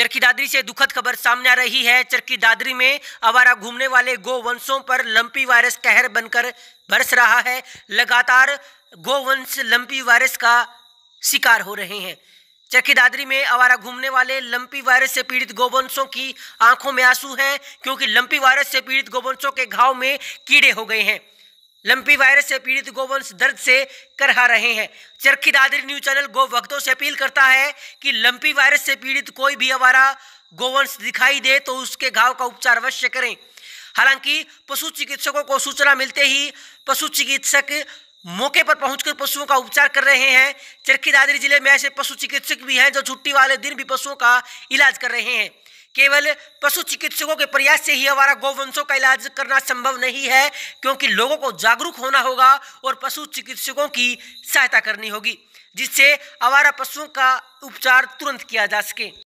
चरखी दादरी से दुखद खबर सामने आ रही है चरखी दादरी में आवारा घूमने वाले गोवंशों पर लंपी वायरस कहर बनकर बरस रहा है लगातार गोवंश लंपी वायरस का शिकार हो रहे हैं चरखी दादरी में आवारा घूमने वाले लंपी वायरस से पीड़ित गोवंशों की आंखों में आंसू हैं क्योंकि लंपी वायरस से पीड़ित गोवंशों के घाव में कीड़े हो गए हैं लंपी वायरस से पीड़ित गोवंश दर्द से करहा रहे हैं चरखी दादरी न्यूज चैनल गो भक्तों से अपील करता है कि लंपी वायरस से पीड़ित कोई भी हमारा गोवंश दिखाई दे तो उसके घाव का उपचार अवश्य करें हालांकि पशु चिकित्सकों को सूचना मिलते ही पशु चिकित्सक मौके पर पहुंचकर पशुओं का उपचार कर रहे हैं चरखी दादरी जिले में ऐसे पशु चिकित्सक भी हैं जो छुट्टी वाले दिन भी पशुओं का इलाज कर रहे हैं केवल पशु चिकित्सकों के प्रयास से ही हमारा गौवंशों का इलाज करना संभव नहीं है क्योंकि लोगों को जागरूक होना होगा और पशु चिकित्सकों की सहायता करनी होगी जिससे आवारा पशुओं का उपचार तुरंत किया जा सके